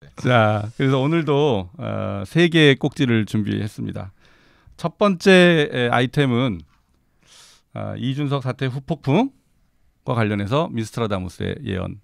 네. 자, 그래서 오늘도 어, 세 개의 꼭지를 준비했습니다. 첫 번째 아이템은 어, 이준석 사태 후폭풍과 관련해서 미스트라다무스의 예언.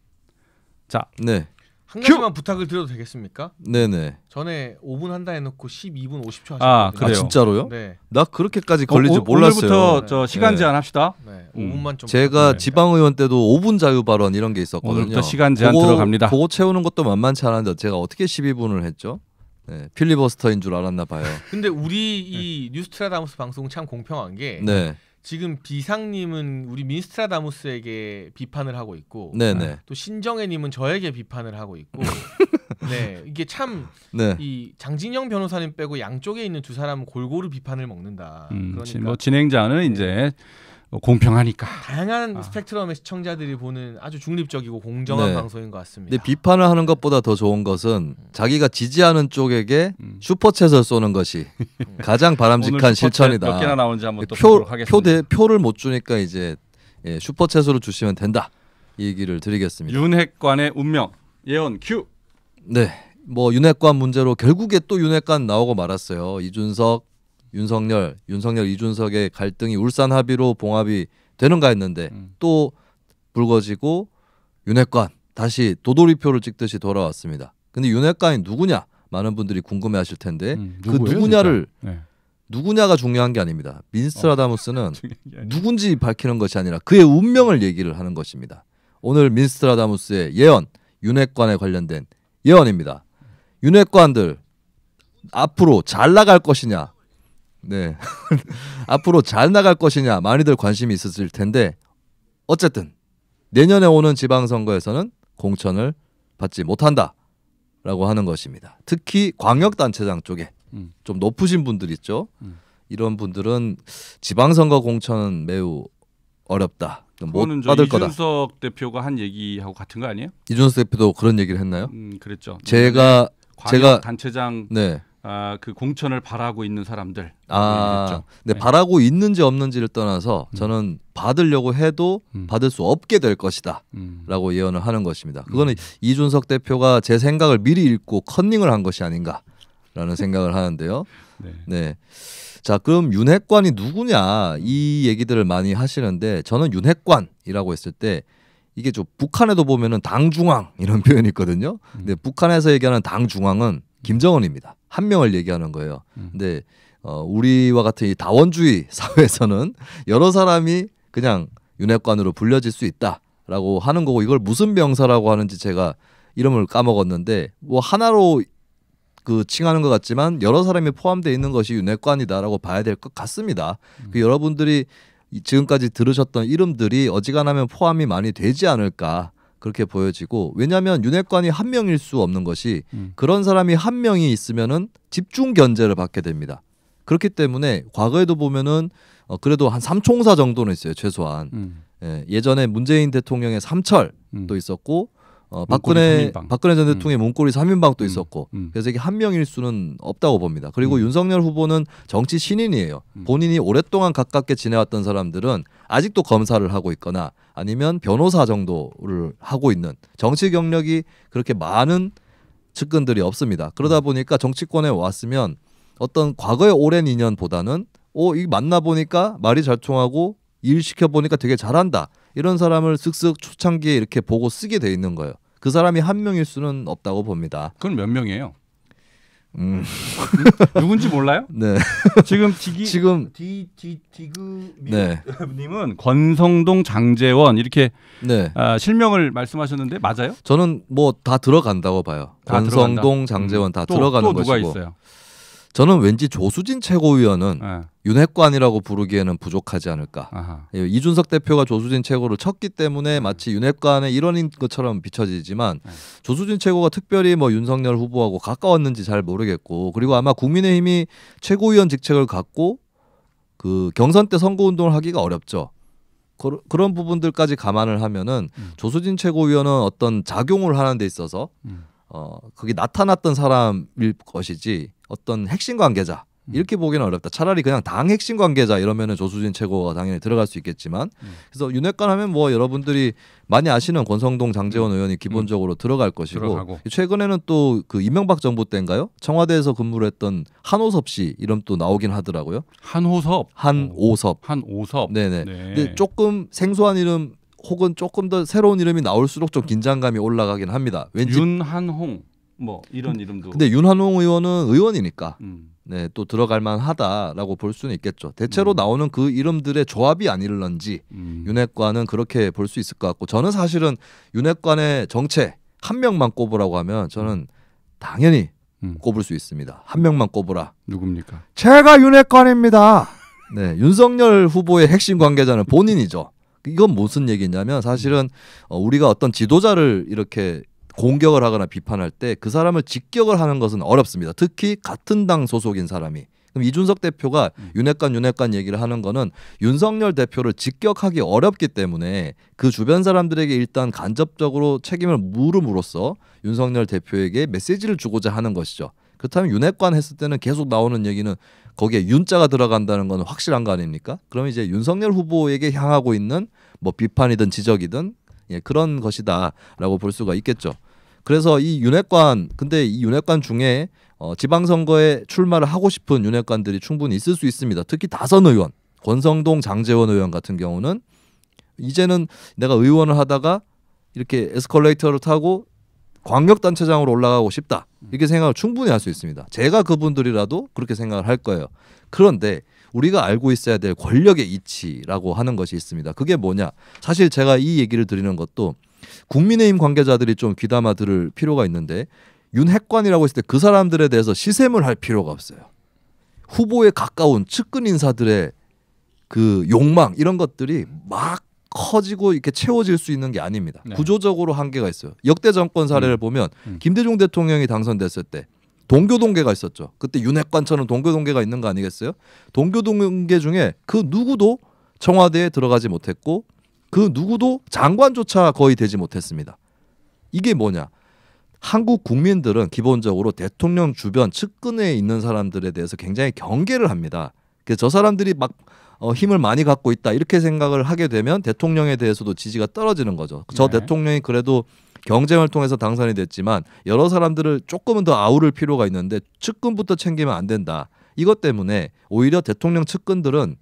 자, 네. 한 가지만 부탁을 드려도 되겠습니까? 네네. 전에 5분 한다 해놓고 12분 50초 하셨거요아 그래요? 아, 진짜로요? 네. 나 그렇게까지 걸릴 줄 어, 어, 몰랐어요. 오늘부터 저 시간 네. 제한 합시다. 네. 음. 5분만 좀. 제가 지방의원 때도 5분 자유 발언 이런 게 있었거든요. 오늘부터 시간 제한 그거, 들어갑니다. 그거 채우는 것도 만만치 않은데 제가 어떻게 12분을 했죠? 네, 필리버스터인 줄 알았나 봐요. 근데 우리 이 뉴스트라다무스 방송 참 공평한 게. 네. 지금 비상님은 우리 민스트라다무스에게 비판을 하고 있고 네네. 또신정혜님은 저에게 비판을 하고 있고 네 이게 참이 네. 장진영 변호사님 빼고 양쪽에 있는 두 사람은 골고루 비판을 먹는다. 음, 그러니까 뭐 진행자는 네. 이제 공평하니까 다양한 아. 스펙트럼의 시청자들이 보는 아주 중립적이고 공정한 네. 방송인 것 같습니다. 근데 비판을 하는 것보다 더 좋은 것은 음. 자기가 지지하는 쪽에게 음. 슈퍼챗을 쏘는 것이 음. 가장 바람직한 실천이다. 몇 개나 나온지 한번 또 표, 표대, 표를 못 주니까 이제 예, 슈퍼챗으로 주시면 된다. 이 얘기를 드리겠습니다. 윤핵관의 운명 예언 큐. 네, 뭐 윤핵관 문제로 결국에 또 윤핵관 나오고 말았어요. 이준석 윤석열, 윤석열 이준석의 갈등이 울산 합의로 봉합이 되는가 했는데 음. 또 불거지고 윤핵관 다시 도돌이표를 찍듯이 돌아왔습니다. 근데 윤핵관이 누구냐? 많은 분들이 궁금해하실 텐데 음, 그 누구예요, 그 누구냐를 네. 누구냐가 중요한 게 아닙니다. 민스트라다무스는 어, 누군지 밝히는 것이 아니라 그의 운명을 얘기를 하는 것입니다. 오늘 민스트라다무스의 예언, 윤핵관에 관련된 예언입니다. 윤핵관들 앞으로 잘 나갈 것이냐, 네. 앞으로 잘 나갈 것이냐 많이들 관심이 있었을 텐데 어쨌든 내년에 오는 지방선거에서는 공천을 받지 못한다라고 하는 것입니다. 특히 광역단체장 쪽에 음. 좀 높으신 분들 있죠. 음. 이런 분들은 지방선거 공천 은 매우 어렵다. 못 받을 거다. 이준석 대표가 한 얘기하고 같은 거 아니에요? 이준석 대표도 그런 얘기를 했나요? 음, 그랬죠. 제가 제가 단체장 네. 아, 그 공천을 바라고 있는 사람들. 아, 뭐 있겠죠. 네, 네, 바라고 있는지 없는지를 떠나서 음. 저는 받으려고 해도 음. 받을 수 없게 될 것이다라고 음. 예언을 하는 것입니다. 음. 그거는 이준석 대표가 제 생각을 미리 읽고 컨닝을 한 것이 아닌가라는 생각을 하는데요. 네. 네. 자, 그럼 윤핵관이 누구냐 이 얘기들을 많이 하시는데 저는 윤핵관이라고 했을 때 이게 좀 북한에도 보면은 당중앙 이런 표현이 있거든요. 근데 북한에서 얘기하는 당중앙은 김정은입니다. 한 명을 얘기하는 거예요. 음. 근데 어, 우리와 같은 이 다원주의 사회에서는 여러 사람이 그냥 윤핵관으로 불려질 수 있다라고 하는 거고 이걸 무슨 명사라고 하는지 제가 이름을 까먹었는데 뭐 하나로 그 칭하는 것 같지만 여러 사람이 포함되어 있는 것이 윤핵관이다라고 봐야 될 것 같습니다. 음. 그 여러분들이 지금까지 들으셨던 이름들이 어지간하면 포함이 많이 되지 않을까 그렇게 보여지고 왜냐하면 윤회관이한 명일 수 없는 것이 음. 그런 사람이 한 명이 있으면은 집중 견제를 받게 됩니다. 그렇기 때문에 과거에도 보면은 어, 그래도 한 삼총사 정도는 있어요 최소한 음. 예, 예전에 문재인 대통령의 삼철도 음. 있었고 어, 박근혜 박근혜 전 대통령의 음. 문고리 3인방도 음. 있었고 음. 그래서 이게 한 명일 수는 없다고 봅니다. 그리고 음. 윤석열 후보는 정치 신인이에요. 음. 본인이 오랫동안 가깝게 지내왔던 사람들은 아직도 검사를 하고 있거나 아니면 변호사 정도를 하고 있는 정치 경력이 그렇게 많은 측근들이 없습니다. 그러다 음. 보니까 정치권에 왔으면 어떤 과거의 오랜 인연보다는 오이 만나 보니까 말이 잘 통하고 일 시켜 보니까 되게 잘한다. 이런 사람을 슥슥 초창기에 이렇게 보고 쓰게 돼 있는 거예요. 그 사람이 한 명일 수는 없다고 봅니다. 그건 몇 명이에요? 음. 누군지 몰라요? 네. 지금 디기 지금 디, 디 디그 네. 님은 권성동 장재원 이렇게 네. 아, 실명을 말씀하셨는데 맞아요? 저는 뭐 다 들어간다고 봐요. 다 권성동 들어간다. 장재원 음. 다 또, 들어가는 또 누가 것이고. 있어요? 저는 왠지 조수진 최고위원은 네. 윤핵관이라고 부르기에는 부족하지 않을까. 아하. 예, 이준석 대표가 조수진 최고를 쳤기 때문에 마치 윤핵관의 일원인 것처럼 비춰지지만 네. 조수진 최고가 특별히 뭐 윤석열 후보하고 가까웠는지 잘 모르겠고 그리고 아마 국민의힘이 최고위원 직책을 갖고 그 경선 때 선거운동을 하기가 어렵죠. 그, 런 부분들까지 감안을 하면은 음. 조수진 최고위원은 어떤 작용을 하는 데 있어서 음. 어, 그게 나타났던 사람일 것이지 어떤 핵심 관계자 음. 이렇게 보기는 어렵다. 차라리 그냥 당 핵심 관계자 이러면은 조수진 최고가 당연히 들어갈 수 있겠지만 음. 그래서 윤핵관 하면 뭐 여러분들이 많이 아시는 권성동 장재원 음. 의원이 기본적으로 음. 들어갈 것이고 들어가고. 최근에는 또그 이명박 정부 때인가요? 청와대에서 근무를 했던 한호섭 씨 이름 또 나오긴 하더라고요. 한호섭. 한오섭. 한오섭. 네네. 네. 근데 조금 생소한 이름 혹은 조금 더 새로운 이름이 나올수록 좀 긴장감이 올라가긴 합니다. 왠지 윤한홍. 뭐 이런 이름도. 근데 윤한홍 의원은 의원이니까 음. 네, 또 들어갈 만하다라고 볼 수는 있겠죠. 대체로 음. 나오는 그 이름들의 조합이 아닐런지 음. 윤핵관은 그렇게 볼 수 있을 것 같고 저는 사실은 윤핵관의 정체 한 명만 꼽으라고 하면 저는 음. 당연히 음. 꼽을 수 있습니다. 한 명만 꼽으라. 누굽니까? 제가 윤핵관입니다. 네, 윤석열 후보의 핵심 관계자는 본인이죠. 이건 무슨 얘기냐면 사실은 어, 우리가 어떤 지도자를 이렇게 공격을 하거나 비판할 때 그 사람을 직격을 하는 것은 어렵습니다. 특히 같은 당 소속인 사람이. 그럼 이준석 대표가 음. 윤핵관 윤핵관 얘기를 하는 거는 윤석열 대표를 직격하기 어렵기 때문에 그 주변 사람들에게 일단 간접적으로 책임을 물음으로써 윤석열 대표에게 메시지를 주고자 하는 것이죠. 그렇다면 윤핵관 했을 때는 계속 나오는 얘기는 거기에 윤자가 들어간다는 건 확실한 거 아닙니까? 그럼 이제 윤석열 후보에게 향하고 있는 뭐 비판이든 지적이든 예, 그런 것이다라고 볼 수가 있겠죠. 그래서 이 윤핵관 근데 이 윤핵관 중에 어, 지방선거에 출마를 하고 싶은 윤핵관들이 충분히 있을 수 있습니다. 특히 다선 의원 권성동 장재원 의원 같은 경우는 이제는 내가 의원을 하다가 이렇게 에스컬레이터를 타고 광역단체장으로 올라가고 싶다 이렇게 생각을 충분히 할 수 있습니다. 제가 그분들이라도 그렇게 생각을 할 거예요. 그런데 우리가 알고 있어야 될 권력의 이치라고 하는 것이 있습니다. 그게 뭐냐? 사실 제가 이 얘기를 드리는 것도 국민의힘 관계자들이 좀 귀담아 들을 필요가 있는데 윤핵관이라고 했을 때 그 사람들에 대해서 시샘을 할 필요가 없어요. 후보에 가까운 측근 인사들의 그 욕망 이런 것들이 막 커지고 이렇게 채워질 수 있는 게 아닙니다. 네. 구조적으로 한계가 있어요. 역대 정권 사례를 음. 보면 음. 김대중 대통령이 당선됐을 때 동교동계가 있었죠. 그때 윤핵관처럼 동교동계가 있는 거 아니겠어요? 동교동계 중에 그 누구도 청와대에 들어가지 못했고 그 누구도 장관조차 거의 되지 못했습니다. 이게 뭐냐? 한국 국민들은 기본적으로 대통령 주변 측근에 있는 사람들에 대해서 굉장히 경계를 합니다. 그 저 사람들이 막 어, 힘을 많이 갖고 있다 이렇게 생각을 하게 되면 대통령에 대해서도 지지가 떨어지는 거죠. 저 네. 대통령이 그래도 경쟁을 통해서 당선이 됐지만 여러 사람들을 조금은 더 아우를 필요가 있는데 측근부터 챙기면 안 된다. 이것 때문에 오히려 대통령 측근들은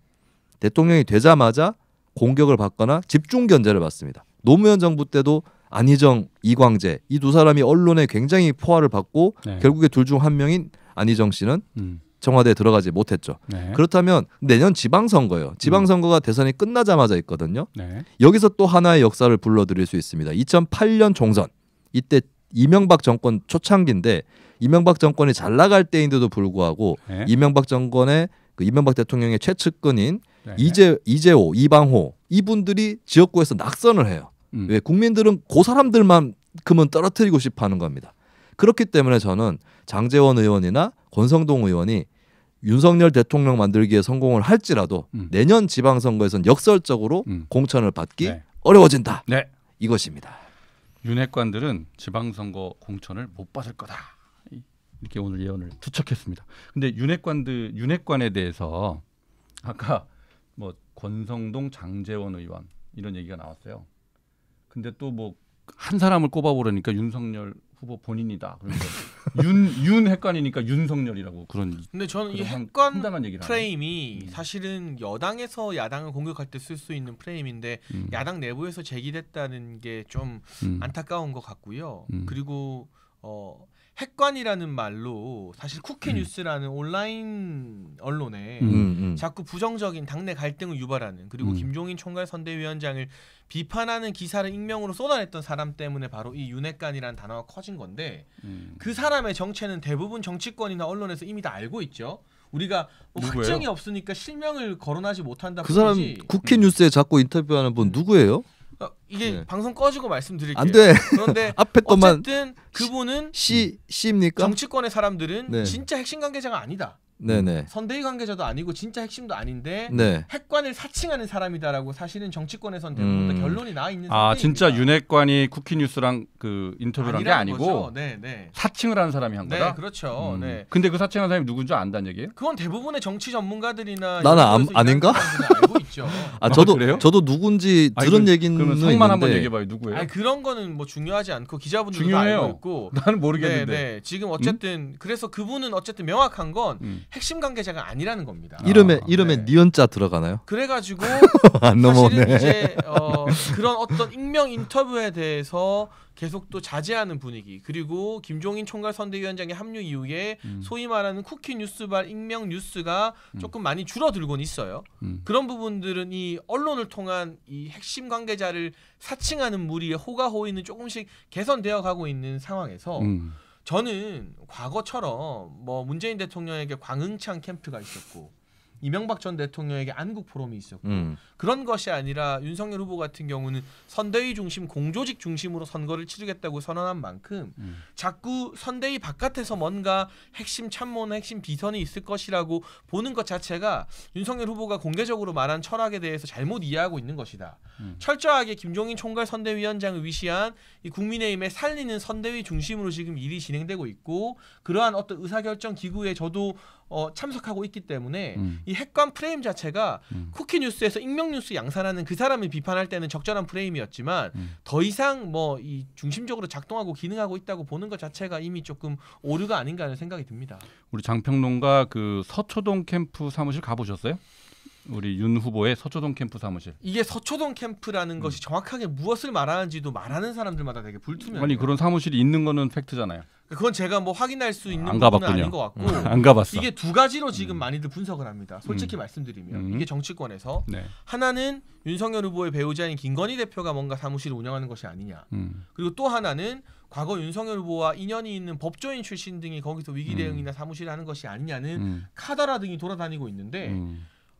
대통령이 되자마자 공격을 받거나 집중 견제를 받습니다. 노무현 정부 때도 안희정, 이광재 이 두 사람이 언론에 굉장히 포화를 받고 네. 결국에 둘 중 한 명인 안희정 씨는 음. 청와대에 들어가지 못했죠. 네. 그렇다면 내년 지방선거요 음. 지방선거가 음. 대선이 끝나자마자 있거든요. 네. 여기서 또 하나의 역사를 불러드릴 수 있습니다. 2008년 총선 이때 이명박 정권 초창기인데 이명박 정권이 잘 나갈 때인데도 불구하고 네. 이명박 정권의 그 이명박 대통령의 최측근인 네. 이재 이재호 이방호 이분들이 지역구에서 낙선을 해요. 음. 왜 국민들은 그 사람들만큼은 떨어뜨리고 싶어하는 겁니다. 그렇기 때문에 저는 장재원 의원이나 권성동 의원이 윤석열 대통령 만들기에 성공을 할지라도 음. 내년 지방선거에선 역설적으로 음. 공천을 받기 네. 어려워진다. 네. 이것입니다. 윤핵관들은 지방선거 공천을 못 받을 거다. 이렇게 오늘 예언을 투척했습니다. 근데 윤핵관들 윤핵관에 대해서 아까 뭐 권성동 장재원 의원 이런 얘기가 나왔어요. 근데 또 뭐 한 사람을 꼽아보려니까 윤석열 후보 본인이다. 그 윤윤 핵관이니까 윤석열이라고 그런. 근데 저는 이 핵관 프레임이 네 사실은 여당에서 야당을 공격할 때 쓸 수 있는 프레임인데 음. 야당 내부에서 제기됐다는 게좀 음. 안타까운 것 같고요. 음. 그리고 어 핵관이라는 말로 사실 쿠키 음. 뉴스라는 음. 온라인 언론에 음, 음, 자꾸 부정적인 당내 갈등을 유발하는 그리고 음. 김종인 총괄 선대위원장을 비판하는 기사를 익명으로 쏟아냈던 사람 때문에 바로 이 윤핵관이라는 단어가 커진 건데 그 사람의 정체는 대부분 정치권이나 언론에서 이미 다 알고 있죠. 우리가 뭐 누구예요? 확정이 없으니까 실명을 거론하지 못한다. 그뿐 사람 국회 뉴스에 자꾸 인터뷰하는 분 누구예요? 어, 이게 네. 방송 꺼지고 말씀드릴게요. 안 돼. 그런데 앞에 또만 어쨌든 그분은 C C입니까? 정치권의 사람들은 네. 진짜 핵심 관계자가 아니다. 음, 네네. 선대위 관계자도 아니고 진짜 핵심도 아닌데 네. 핵관을 사칭하는 사람이다라고 사실은 정치권에선 대부분 다 음. 결론이 나 있는 아 상태입니다. 진짜 윤핵관이 쿠키뉴스랑 그 인터뷰를 한 게 아니고 네, 네. 사칭을 한 사람이 한 네, 거다. 네, 그렇죠. 음. 네. 근데 그 사칭한 사람이 누군지 안다는 얘기예요? 그건 대부분의 정치 전문가들이나 나는 아, 아닌가? 알고 있죠. 아 저도 아, 저도 누군지 들은 아니, 얘기는 그러면 성만 있는데. 한번 얘기해봐요. 누구예요? 아니, 그런 거는 뭐 중요하지 않고 기자분들도 중요해요. 알고 있고 나는 모르겠는데 네, 네. 지금 어쨌든 음? 그래서 그분은 어쨌든 명확한 건 음. 핵심 관계자가 아니라는 겁니다. 이름에 아, 이름에 네. 니은자 들어가나요? 그래가지고 안 넘어오네. 이제 어, 그런 어떤 익명 인터뷰에 대해서 계속 또 자제하는 분위기 그리고 김종인 총괄 선대위원장의 합류 이후에 음. 소위 말하는 쿠키 뉴스발 익명 뉴스가 음. 조금 많이 줄어들곤 있어요. 음. 그런 부분들은 이 언론을 통한 이 핵심 관계자를 사칭하는 무리의 호가호의는 조금씩 개선되어 가고 있는 상황에서. 음. 저는 과거처럼 뭐 문재인 대통령에게 광흥창 캠프가 있었고 이명박 전 대통령에게 안국 포럼이 있었고 음. 그런 것이 아니라 윤석열 후보 같은 경우는 선대위 중심 공조직 중심으로 선거를 치르겠다고 선언한 만큼 음. 자꾸 선대위 바깥에서 뭔가 핵심 참모나 핵심 비선이 있을 것이라고 보는 것 자체가 윤석열 후보가 공개적으로 말한 철학에 대해서 잘못 이해하고 있는 것이다. 음. 철저하게 김종인 총괄 선대위원장을 위시한 이 국민의힘에 살리는 선대위 중심으로 지금 일이 진행되고 있고 그러한 어떤 의사결정 기구에 저도 어, 참석하고 있기 때문에 음. 이 핵관 프레임 자체가 음. 쿠키 뉴스에서 익명 뉴스 양산하는 그 사람을 비판할 때는 적절한 프레임이었지만 음. 더 이상 뭐 이 중심적으로 작동하고 기능하고 있다고 보는 것 자체가 이미 조금 오류가 아닌가 하는 생각이 듭니다. 우리 장평론가 그 서초동 캠프 사무실 가보셨어요? 우리 윤 후보의 서초동 캠프 사무실. 이게 서초동 캠프라는 음. 것이 정확하게 무엇을 말하는지도 말하는 사람들마다 되게 불투명. 아니 그런 사무실이 있는 거는 팩트잖아요. 그러니까 그건 제가 뭐 확인할 수 있는 안 부분은 아닌 것 같고 음, 안 가봤어. 이게 두 가지로 지금 음. 많이들 분석을 합니다. 솔직히 음. 말씀드리면 음. 이게 정치권에서 네. 하나는 윤석열 후보의 배우자인 김건희 대표가 뭔가 사무실을 운영하는 것이 아니냐. 음. 그리고 또 하나는 과거 윤석열 후보와 인연이 있는 법조인 출신 등이 거기서 위기 음. 대응이나 사무실을 하는 것이 아니냐는 카더라 등이 돌아다니고 있는데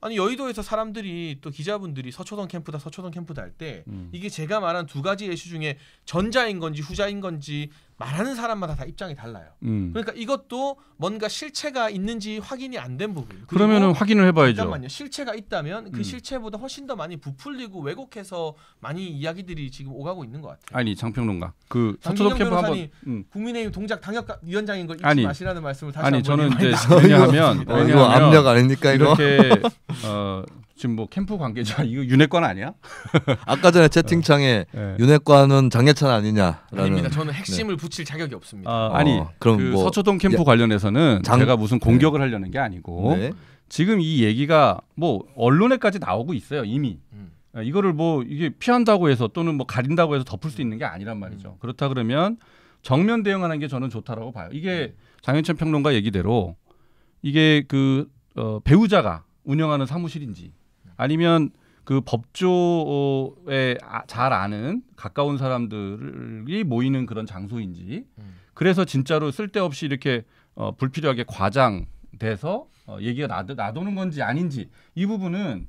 아니 여의도에서 사람들이 또 기자분들이 서초동 캠프다 서초동 캠프다 할 때 이게 제가 말한 두 가지 예시 중에 전자인 건지 후자인 건지 말하는 사람마다 다 입장이 달라요. 음. 그러니까 이것도 뭔가 실체가 있는지 확인이 안 된 부분. 그러면은 확인을 해봐야죠. 잠깐만요. 실체가 있다면 그 음. 실체보다 훨씬 더 많이 부풀리고 왜곡해서 많이 이야기들이 지금 오가고 있는 것 같아요. 아니 장평론가 그 서초동 캠프 한번 음. 국민의힘 동작 당협위원장인 걸 잊지 아니, 마시라는 말씀을 다시 아니, 저는 이제 왜냐하면, 어, 왜냐하면 압력 아닙니까 이거 이렇게 어, 지금 뭐 캠프 관계자 이거 윤핵관 아니야? 아까 전에 채팅창에 어, 네. 윤핵관은 장례찬 아니냐 아닙니다. 저는 네. 핵심을 네. 붙일 자격이 없습니다. 아, 니 어, 그럼 그뭐 서초동 캠프 야, 관련해서는 장... 제가 무슨 네. 공격을 네. 하려는 게 아니고 지금 이 얘기가 뭐 언론에까지 나오고 있어요 이미. 음. 예, 이거를 뭐 이게 피한다고 해서 또는 뭐 가린다고 해서 덮을 수 있는 게 아니란 말이죠. 음. 그렇다 그러면 정면 대응하는 게 저는 좋다라고 봐요. 이게 음. 장현천 평론가 얘기대로 이게 그 어, 배우자가 운영하는 사무실인지 아니면 그 법조에 아, 잘 아는 가까운 사람들이 모이는 그런 장소인지 음. 그래서 진짜로 쓸데없이 이렇게 어, 불필요하게 과장돼서 어, 얘기가 나도, 나도는 건지 아닌지 이 부분은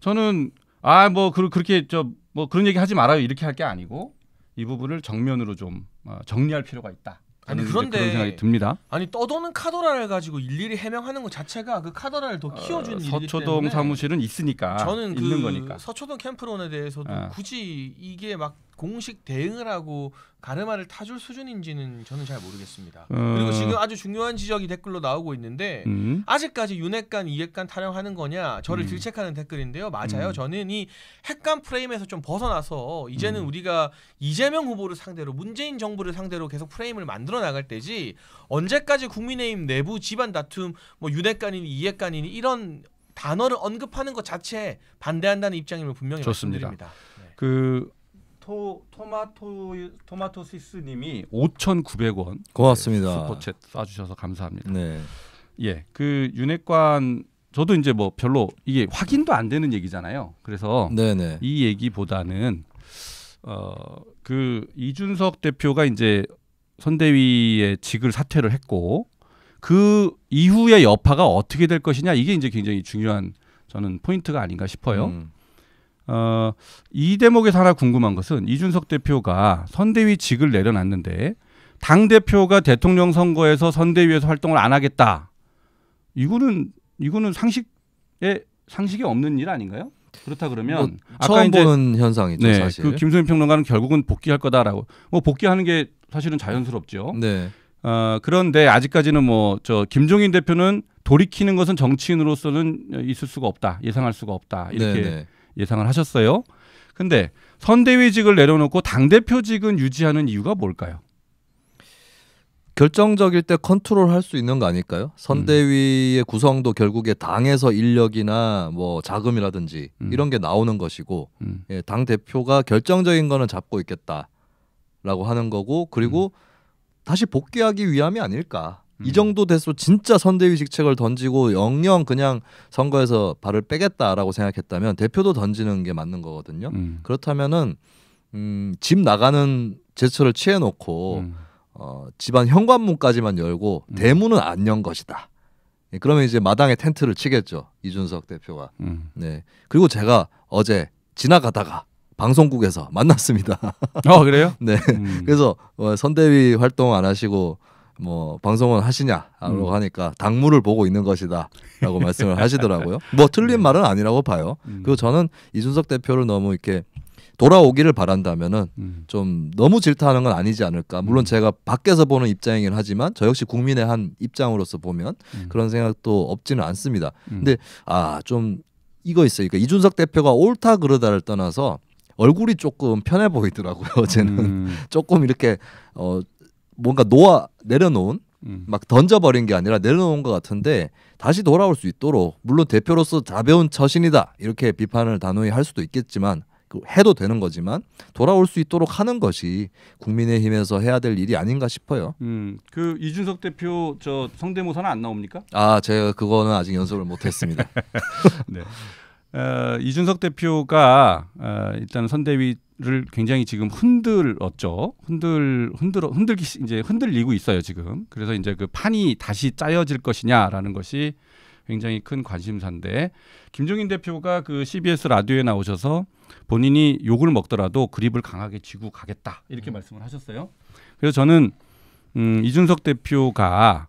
저는 아뭐 그, 그렇게 저 뭐 그런 얘기 하지 말아요 이렇게 할 게 아니고 이 부분을 정면으로 좀 어, 정리할 필요가 있다 아니 그런데 그런 생각이 듭니다. 아니 떠도는 카더라를 가지고 일일이 해명하는 것 자체가 그 카더라를 더 키워주는 어, 서초동 사무실은 있으니까 저는 있는 그 거니까 서초동 캠프론에 대해서도 어. 굳이 이게 막 공식 대응을 하고 가르마를 타줄 수준인지는 저는 잘 모르겠습니다. 어... 그리고 지금 아주 중요한 지적이 댓글로 나오고 있는데 음... 아직까지 윤핵관 이핵관 타령하는 거냐 저를 음... 질책하는 댓글인데요. 맞아요. 음... 저는 이 핵관 프레임에서 좀 벗어나서 이제는 음. 우리가 이재명 후보를 상대로 문재인 정부를 상대로 계속 프레임을 만들어 나갈 때지 언제까지 국민의힘 내부 집안 다툼 뭐 윤핵관이니 이핵관이니 이런 단어를 언급하는 것자체 반대한다는 입장임을 분명히 좋습니다. 말씀드립니다. 네. 그토 토마토 토마토시스님이 5,900원 고맙습니다. 예, 슈퍼챗 쏴주셔서 감사합니다. 네. 예, 그 윤핵관 저도 이제 뭐 별로 이게 확인도 안 되는 얘기잖아요. 그래서 네네. 네. 이 얘기보다는 어 그 이준석 대표가 이제 선대위의 직을 사퇴를 했고 그 이후의 여파가 어떻게 될 것이냐 이게 이제 굉장히 중요한 저는 포인트가 아닌가 싶어요. 음. 어, 이 대목에서 하나 궁금한 것은 이준석 대표가 선대위 직을 내려놨는데 당 대표가 대통령 선거에서 선대위에서 활동을 안 하겠다. 이거는 이거는 상식에 상식이 없는 일 아닌가요? 그렇다 그러면 뭐, 아까 처음 이제, 현상이죠 네, 사실. 그 김수현 평론가는 결국은 복귀할 거다라고. 뭐 복귀하는 게 사실은 자연스럽죠. 네. 어, 그런데 아직까지는 뭐 저 김종인 대표는 돌이키는 것은 정치인으로서는 있을 수가 없다, 예상할 수가 없다 이렇게 네네. 네. 예상을 하셨어요. 근데 선대위직을 내려놓고 당대표직은 유지하는 이유가 뭘까요? 결정적일 때 컨트롤 할 수 있는 거 아닐까요? 선대위의 음. 구성도 결국에 당에서 인력이나 뭐 자금이라든지 음. 이런 게 나오는 것이고 음. 예, 당 대표가 결정적인 거는 잡고 있겠다라고 하는 거고 그리고 음. 다시 복귀하기 위함이 아닐까. 이 정도 됐어 진짜 선대위 직책을 던지고 영영 그냥 선거에서 발을 빼겠다라고 생각했다면 대표도 던지는 게 맞는 거거든요. 음. 그렇다면은 음, 집 나가는 제철을 취해놓고 음. 어, 집안 현관문까지만 열고 음. 대문은 안 연 것이다. 예, 그러면 이제 마당에 텐트를 치겠죠 이준석 대표가. 음. 네 그리고 제가 어제 지나가다가 방송국에서 만났습니다. 어 그래요? 네. 음. 그래서 어, 선대위 활동 안 하시고 뭐방송은 하시냐라고 음. 하니까 당무를 보고 있는 것이다라고 말씀을 하시더라고요. 뭐 틀린 네. 말은 아니라고 봐요. 음. 그리고 저는 이준석 대표를 너무 이렇게 돌아오기를 바란다면은 음. 좀 너무 질타하는 건 아니지 않을까. 물론 음. 제가 밖에서 보는 입장이긴 하지만 저 역시 국민의 한 입장으로서 보면 음. 그런 생각도 없지는 않습니다. 음. 근데 아 좀 이거 있어요. 그러니까 이준석 대표가 옳다 그러다를 떠나서 얼굴이 조금 편해 보이더라고요. 어제는 음. 조금 이렇게 어 뭔가 놓아 내려놓은 음. 막 던져버린 게 아니라 내려놓은 것 같은데 다시 돌아올 수 있도록 물론 대표로서 자배운 처신이다 이렇게 비판을 단호히 할 수도 있겠지만 그 해도 되는 거지만 돌아올 수 있도록 하는 것이 국민의힘에서 해야 될 일이 아닌가 싶어요. 음, 그 이준석 대표 저 성대모사는 안 나옵니까? 아, 제가 그거는 아직 연습을 못했습니다. 네. 어, 이준석 대표가 어, 일단 선대위를 굉장히 지금 흔들었죠. 흔들 흔들 흔들기 이제 흔들리고 있어요 지금. 그래서 이제 그 판이 다시 짜여질 것이냐라는 것이 굉장히 큰 관심사인데 김종인 대표가 그 CBS 라디오에 나오셔서 본인이 욕을 먹더라도 그립을 강하게 쥐고 가겠다 이렇게 음. 말씀을 하셨어요. 그래서 저는 음, 이준석 대표가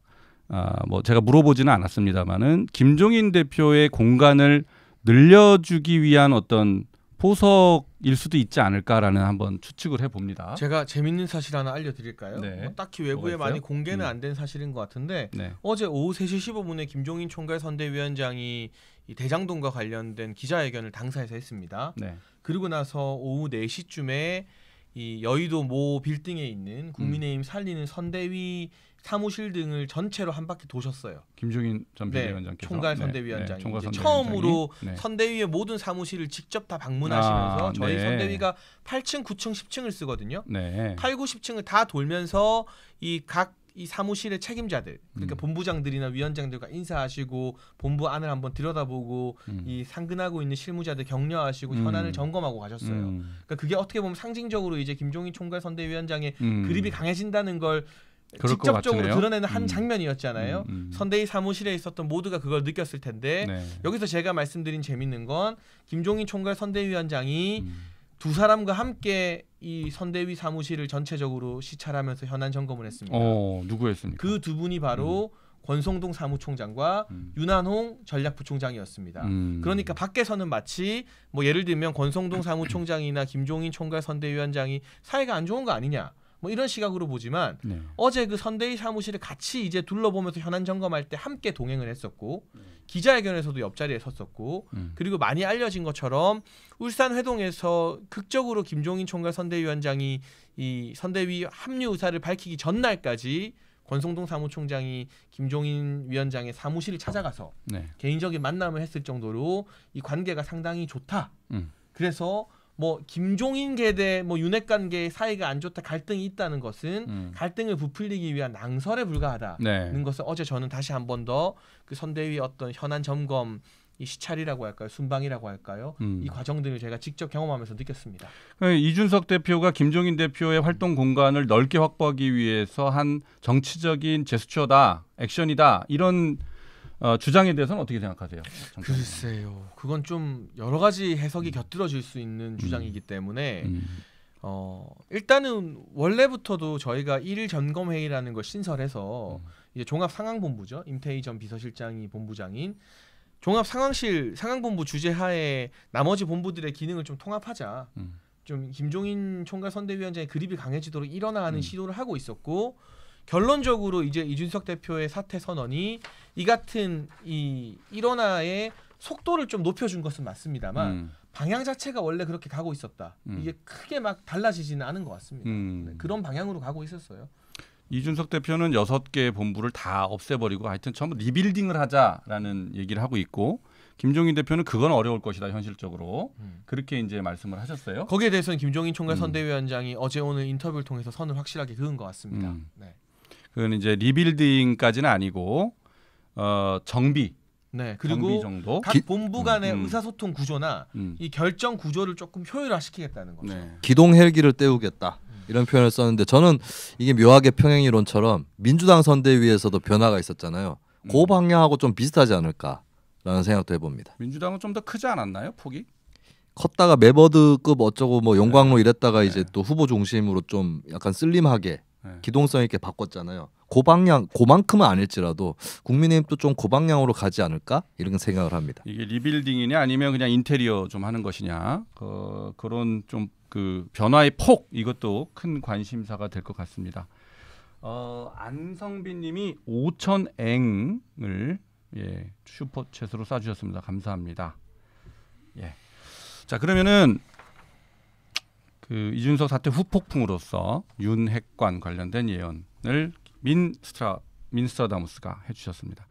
아뭐 어, 제가 물어보지는 않았습니다만은 김종인 대표의 공간을 늘려주기 위한 어떤 포석일 수도 있지 않을까라는 한번 추측을 해봅니다. 제가 재밌는 사실 하나 알려드릴까요? 네. 뭐 딱히 외부에 많이 공개는 음. 안된 사실인 것 같은데 네. 어제 오후 3시 15분에 김종인 총괄 선대위원장이 대장동과 관련된 기자회견을 당사에서 했습니다. 네. 그리고 나서 오후 4시쯤에 이 여의도 모 빌딩에 있는 국민의힘 음. 살리는 선대위 사무실 등을 전체로 한 바퀴 도셨어요. 김종인 전 네, 비대위원장께서 네, 네, 총괄 선대위원장이 네, 네, 처음으로 선대위의 모든 사무실을 직접 다 방문하시면서 아, 네. 저희 선대위가 8층, 9층, 10층을 쓰거든요. 8, 9, 10층을 다 돌면서 이각 이 사무실의 책임자들 그러니까 음. 본부장들이나 위원장들과 인사하시고 본부 안을 한번 들여다보고 음. 이 상근하고 있는 실무자들 격려하시고 음. 현안을 점검하고 가셨어요. 음. 그러니까 그게 어떻게 보면 상징적으로 이제 김종인 총괄 선대위원장의 음. 그립이 강해진다는 걸 직접적으로 드러내는 한 음. 장면이었잖아요. 선대위 사무실에 있었던 모두가 그걸 느꼈을 텐데 네. 여기서 제가 말씀드린 재밌는 건 김종인 총괄 선대위원장이 두 사람과 함께 이 선대위 사무실을 전체적으로 시찰하면서 현안 점검을 했습니다. 어, 누구 했습니까? 그 두 분이 바로 음. 권성동 사무총장과 음. 윤한홍 전략부총장이었습니다. 음. 그러니까 밖에서는 마치 뭐 예를 들면 권성동 사무총장이나 김종인 총괄 선대위원장이 사이가 안 좋은 거 아니냐. 뭐 이런 시각으로 보지만 네. 어제 그 선대위 사무실을 같이 이제 둘러보면서 현안 점검할 때 함께 동행을 했었고 네. 기자회견에서도 옆자리에 섰었고 음. 그리고 많이 알려진 것처럼 울산 회동에서 극적으로 김종인 총괄 선대위원장이 이 선대위 합류 의사를 밝히기 전날까지 권성동 사무총장이 김종인 위원장의 사무실을 찾아가서 네. 개인적인 만남을 했을 정도로 이 관계가 상당히 좋다. 음. 그래서 뭐 김종인 계대 뭐 윤핵관 계의 사이가 안 좋다 갈등이 있다는 것은 음. 갈등을 부풀리기 위한 낭설에 불과하다는 네. 것을 어제 저는 다시 한 번 더그 선대위 어떤 현안 점검 이 시찰이라고 할까요, 순방이라고 할까요, 음. 이과정등을 제가 직접 경험하면서 느꼈습니다. 그 이준석 대표가 김종인 대표의 활동 공간을 넓게 확보하기 위해서 한 정치적인 제스처다, 액션이다 이런 어, 주장에 대해서는 어떻게 생각하세요? 글쎄요, 그건 좀 여러 가지 해석이 음. 곁들여질 수 있는 음. 주장이기 때문에 음. 어, 일단은 원래부터도 저희가 일 점검 회의라는 걸 신설해서 음. 이제 종합 상황본부죠 임태희 전 비서실장이 본부장인 종합 상황실 상황본부 주재하에 나머지 본부들의 기능을 좀 통합하자. 음. 좀 김종인 총괄 선대위원장의 그립이 강해지도록 일어나는 음. 시도를 하고 있었고 결론적으로 이제 이준석 대표의 사퇴 선언이 이 같은 이 일어나의 속도를 좀 높여준 것은 맞습니다만 음. 방향 자체가 원래 그렇게 가고 있었다. 음. 이게 크게 막 달라지지는 않은 것 같습니다. 음. 네, 그런 방향으로 가고 있었어요. 이준석 대표는 여섯 개 본부를 다 없애버리고 하여튼 전부 리빌딩을 하자라는 얘기를 하고 있고 김종인 대표는 그건 어려울 것이다 현실적으로 음. 그렇게 이제 말씀을 하셨어요. 거기에 대해서는 김종인 총괄 음. 선대위원장이 음. 어제 오늘 인터뷰를 통해서 선을 확실하게 그은 것 같습니다. 음. 네. 그건 이제 리빌딩까지는 아니고 어, 정비. 네. 그리고 정도각 본부 간의 음, 음. 의사소통 구조나 음. 이 결정 구조를 조금 효율화시키겠다는 거죠. 네. 기동 헬기를 때우겠다. 음. 이런 표현을 썼는데 저는 이게 묘하게 평행이론처럼 민주당 선대위에서도 변화가 있었잖아요. 음. 그 방향하고 좀 비슷하지 않을까라는 생각도 해봅니다. 민주당은 좀 더 크지 않았나요 폭이? 컸다가 메버드급 어쩌고 뭐 네. 영광로 이랬다가 네. 이제 또 후보 중심으로 좀 약간 슬림하게 네. 기동성 있게 바꿨잖아요. 고방향 고만큼은 아닐지라도 국민의힘도 좀 고방향으로 가지 않을까 이런 생각을 합니다. 이게 리빌딩이냐 아니면 그냥 인테리어 좀 하는 것이냐 어, 그런 좀 그 변화의 폭 이것도 큰 관심사가 될 것 같습니다. 어, 안성빈님이 5천 앵을 예, 슈퍼챗으로 쏴주셨습니다. 감사합니다. 예. 자 그러면은 그 이준석 사태 후폭풍으로서 윤핵관 관련된 예언을 민 스트라 민스트다무스가 해주셨습니다.